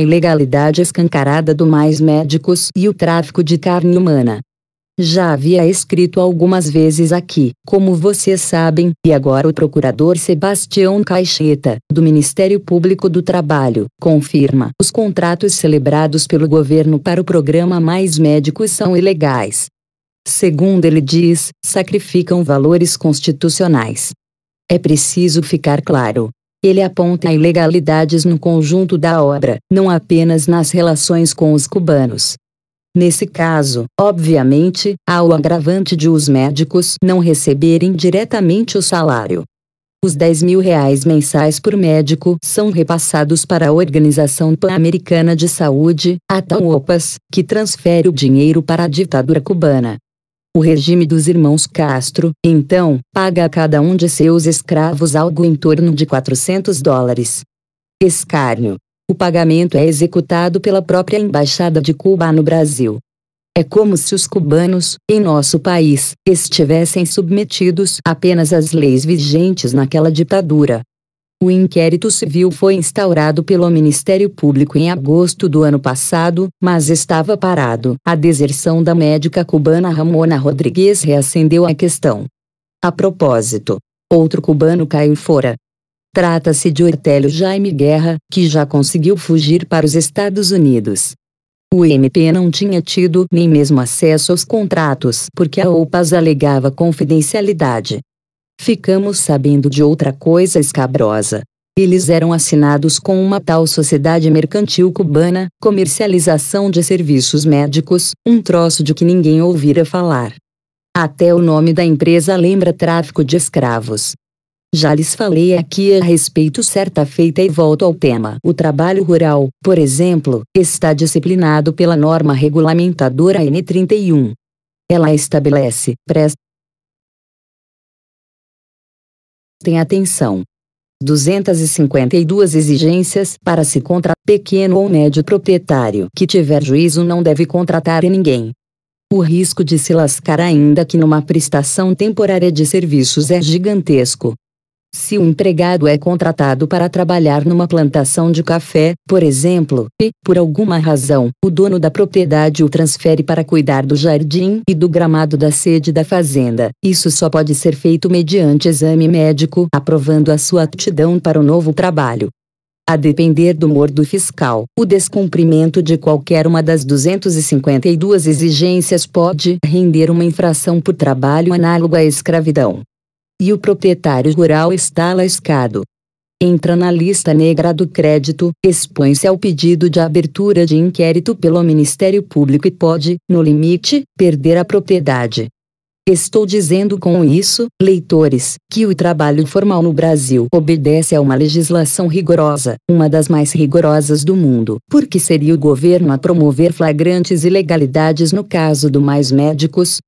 a ilegalidade escancarada do Mais Médicos e o tráfico de carne humana. Já havia escrito algumas vezes aqui, como vocês sabem, e agora o procurador Sebastião Caixeta, do Ministério Público do Trabalho, confirma: os contratos celebrados pelo governo para o programa Mais Médicos são ilegais. Segundo ele diz, sacrificam valores constitucionais. É preciso ficar claro, ele aponta ilegalidades no conjunto da obra, não apenas nas relações com os cubanos. Nesse caso, obviamente, há o agravante de os médicos não receberem diretamente o salário. Os 10 mil reais mensais por médico são repassados para a Organização Pan-Americana de Saúde, a TAUOPAS, que transfere o dinheiro para a ditadura cubana. O regime dos irmãos Castro, então, paga a cada um de seus escravos algo em torno de 400 dólares. Escárnio. O pagamento é executado pela própria Embaixada de Cuba no Brasil. É como se os cubanos, em nosso país, estivessem submetidos apenas às leis vigentes naquela ditadura. O inquérito civil foi instaurado pelo Ministério Público em agosto do ano passado, mas estava parado. A deserção da médica cubana Ramona Rodrigues reacendeu a questão. A propósito, outro cubano caiu fora. Trata-se de Hortélio Jaime Guerra, que já conseguiu fugir para os Estados Unidos. O MP não tinha tido nem mesmo acesso aos contratos porque a OPAS alegava confidencialidade. Ficamos sabendo de outra coisa escabrosa. Eles eram assinados com uma tal sociedade mercantil cubana, comercialização de serviços médicos, um troço de que ninguém ouvira falar. Até o nome da empresa lembra tráfico de escravos. Já lhes falei aqui a respeito certa feita e volto ao tema. O trabalho rural, por exemplo, está disciplinado pela norma regulamentadora N31. Ela estabelece, presta Tenha atenção. 252 exigências para se contratar pequeno ou médio proprietário que tiver juízo não deve contratar ninguém. O risco de se lascar ainda que numa prestação temporária de serviços é gigantesco. Se um empregado é contratado para trabalhar numa plantação de café, por exemplo, e, por alguma razão, o dono da propriedade o transfere para cuidar do jardim e do gramado da sede da fazenda, isso só pode ser feito mediante exame médico aprovando a sua aptidão para o novo trabalho. A depender do mordo fiscal, o descumprimento de qualquer uma das 252 exigências pode render uma infração por trabalho análoga à escravidão e o proprietário rural está lascado. Entra na lista negra do crédito, expõe-se ao pedido de abertura de inquérito pelo Ministério Público e pode, no limite, perder a propriedade. Estou dizendo com isso, leitores, que o trabalho formal no Brasil obedece a uma legislação rigorosa, uma das mais rigorosas do mundo, porque seria o governo a promover flagrantes ilegalidades no caso do Mais Médicos,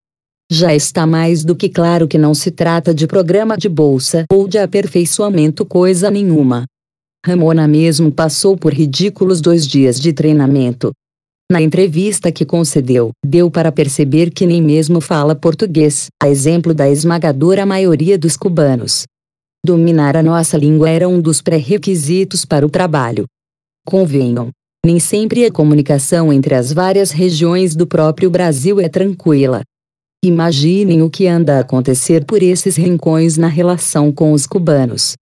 já está mais do que claro que não se trata de programa de bolsa ou de aperfeiçoamento coisa nenhuma. Ramona mesmo passou por ridículos dois dias de treinamento. Na entrevista que concedeu, deu para perceber que nem mesmo fala português, a exemplo da esmagadora maioria dos cubanos. Dominar a nossa língua era um dos pré-requisitos para o trabalho. Convenham, nem sempre a comunicação entre as várias regiões do próprio Brasil é tranquila. Imaginem o que anda a acontecer por esses rincões na relação com os cubanos.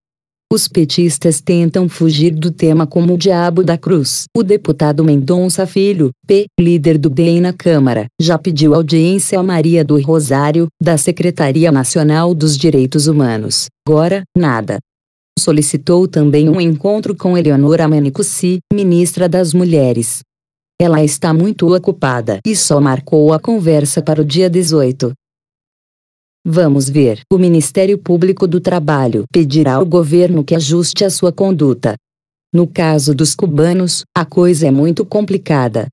Os petistas tentam fugir do tema como o diabo da cruz. O deputado Mendonça Filho, P, líder do DEM na Câmara, já pediu audiência a Maria do Rosário, da Secretaria Nacional dos Direitos Humanos. Agora, nada. Solicitou também um encontro com Eleonora Menikuci, ministra das Mulheres. Ela está muito ocupada e só marcou a conversa para o dia 18. Vamos ver. O Ministério Público do Trabalho pedirá ao governo que ajuste a sua conduta. No caso dos cubanos, a coisa é muito complicada.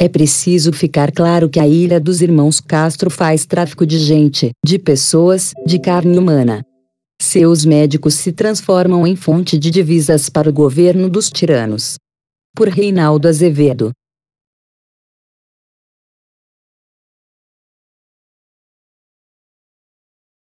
É preciso ficar claro que a Ilha dos Irmãos Castro faz tráfico de gente, de pessoas, de carne humana. Seus médicos se transformam em fonte de divisas para o governo dos tiranos. Por Reinaldo Azevedo.